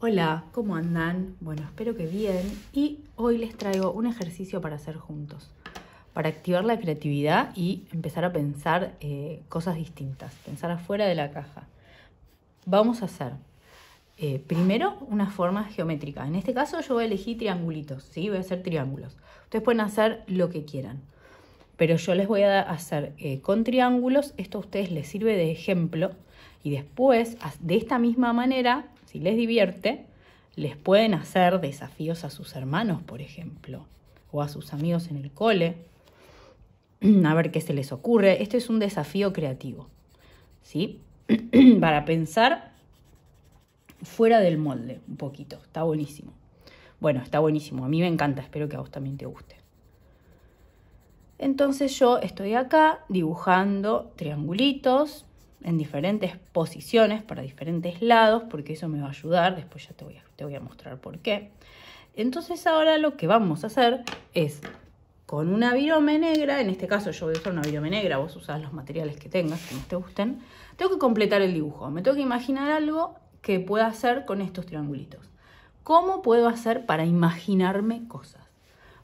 Hola, ¿cómo andan? Bueno, espero que bien y hoy les traigo un ejercicio para hacer juntos, para activar la creatividad y empezar a pensar eh, cosas distintas, pensar afuera de la caja. Vamos a hacer eh, primero una forma geométrica. En este caso yo elegí triangulitos, ¿sí? Voy a hacer triángulos. Ustedes pueden hacer lo que quieran, pero yo les voy a hacer eh, con triángulos. Esto a ustedes les sirve de ejemplo y después, de esta misma manera, si les divierte, les pueden hacer desafíos a sus hermanos, por ejemplo, o a sus amigos en el cole, a ver qué se les ocurre. Este es un desafío creativo, ¿sí? Para pensar fuera del molde un poquito, está buenísimo. Bueno, está buenísimo, a mí me encanta, espero que a vos también te guste. Entonces yo estoy acá dibujando triangulitos, en diferentes posiciones, para diferentes lados, porque eso me va a ayudar, después ya te voy a, te voy a mostrar por qué. Entonces ahora lo que vamos a hacer es con una virome negra, en este caso yo voy a usar una virome negra, vos usás los materiales que tengas, que no te gusten, tengo que completar el dibujo, me tengo que imaginar algo que pueda hacer con estos triangulitos. ¿Cómo puedo hacer para imaginarme cosas?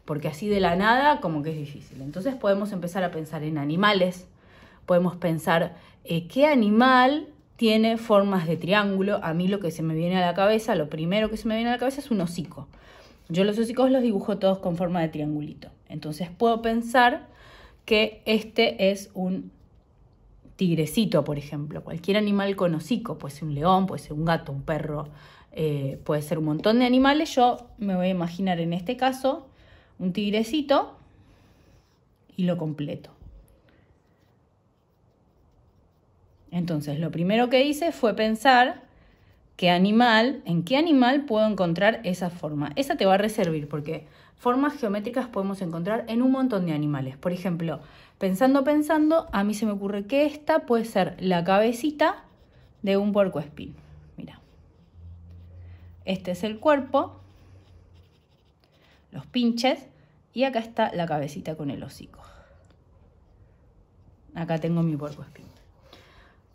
Porque así de la nada como que es difícil. Entonces podemos empezar a pensar en animales, podemos pensar eh, qué animal tiene formas de triángulo. A mí lo que se me viene a la cabeza, lo primero que se me viene a la cabeza es un hocico. Yo los hocicos los dibujo todos con forma de triangulito. Entonces puedo pensar que este es un tigrecito, por ejemplo. Cualquier animal con hocico, puede ser un león, puede ser un gato, un perro, eh, puede ser un montón de animales. Yo me voy a imaginar en este caso un tigrecito y lo completo. Entonces, lo primero que hice fue pensar qué animal, en qué animal puedo encontrar esa forma. Esa te va a reservir porque formas geométricas podemos encontrar en un montón de animales. Por ejemplo, pensando, pensando, a mí se me ocurre que esta puede ser la cabecita de un espín. Mira. Este es el cuerpo, los pinches y acá está la cabecita con el hocico. Acá tengo mi espín.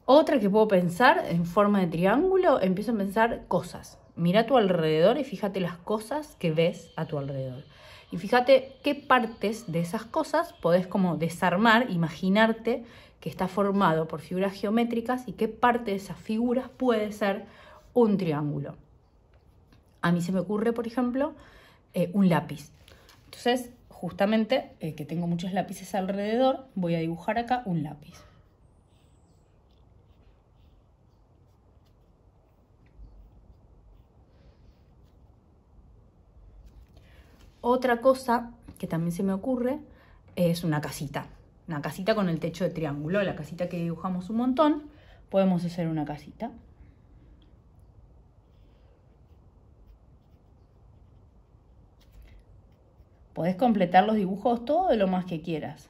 Otra que puedo pensar en forma de triángulo, empiezo a pensar cosas. Mira a tu alrededor y fíjate las cosas que ves a tu alrededor. Y fíjate qué partes de esas cosas podés como desarmar, imaginarte que está formado por figuras geométricas y qué parte de esas figuras puede ser un triángulo. A mí se me ocurre, por ejemplo, eh, un lápiz. Entonces, justamente, eh, que tengo muchos lápices alrededor, voy a dibujar acá un lápiz. Otra cosa que también se me ocurre es una casita. Una casita con el techo de triángulo, la casita que dibujamos un montón. Podemos hacer una casita. Podés completar los dibujos todo lo más que quieras.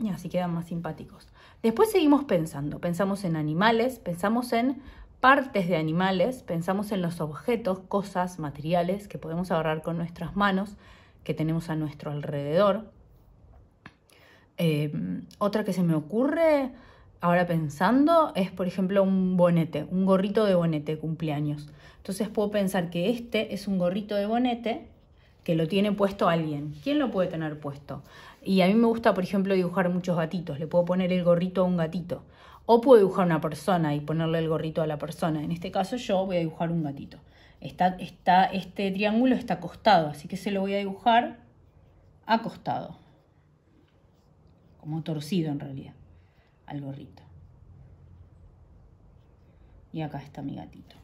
Y así quedan más simpáticos. Después seguimos pensando. Pensamos en animales, pensamos en partes de animales, pensamos en los objetos, cosas, materiales que podemos agarrar con nuestras manos, que tenemos a nuestro alrededor. Em, otra que se me ocurre ahora pensando es, por ejemplo, un bonete, un gorrito de bonete cumpleaños. Entonces puedo pensar que este es un gorrito de bonete que lo tiene puesto alguien. ¿Quién lo puede tener puesto? Y a mí me gusta, por ejemplo, dibujar muchos gatitos. Le puedo poner el gorrito a un gatito. O puedo dibujar una persona y ponerle el gorrito a la persona. En este caso yo voy a dibujar un gatito. Está, este triángulo está acostado, así que se lo voy a dibujar acostado. Como torcido en realidad, al gorrito. Y acá está mi gatito.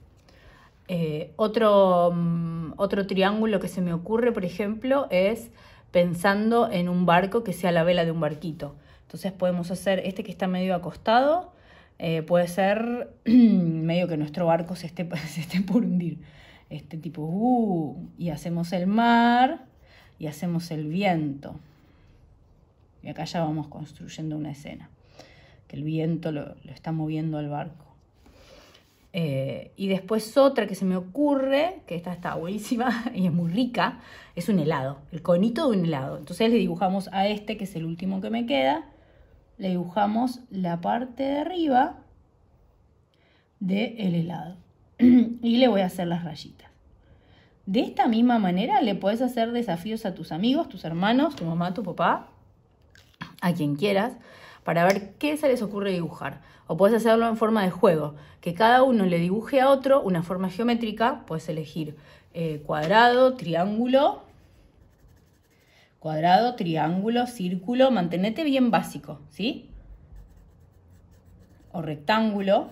Eh, mm, otro triángulo que se me ocurre, por ejemplo, es pensando en un barco que sea la vela de un barquito. Entonces podemos hacer este que está medio acostado, eh, puede ser medio que nuestro barco se esté, por hundir. Este tipo, uh, y hacemos el mar y hacemos el viento. Y acá ya vamos construyendo una escena, que el viento lo, está moviendo al barco. Eh, y después otra que se me ocurre, que esta está buenísima y es muy rica, es un helado, el conito de un helado. Entonces le dibujamos a este, que es el último que me queda, le dibujamos la parte de arriba del helado. y le voy a hacer las rayitas. De esta misma manera le puedes hacer desafíos a tus amigos, tus hermanos, tu mamá, tu papá, a quien quieras, para ver qué se les ocurre dibujar. O puedes hacerlo en forma de juego, que cada uno le dibuje a otro una forma geométrica, puedes elegir eh, cuadrado, triángulo Cuadrado, triángulo, círculo, mantenete bien básico, ¿sí? O rectángulo.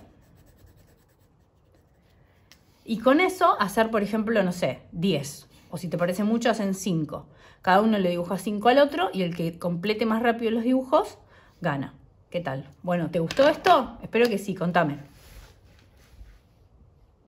Y con eso hacer, por ejemplo, no sé, 10. O si te parece mucho, hacen 5. Cada uno le dibuja 5 al otro y el que complete más rápido los dibujos, gana. ¿Qué tal? Bueno, ¿te gustó esto? Espero que sí, contame.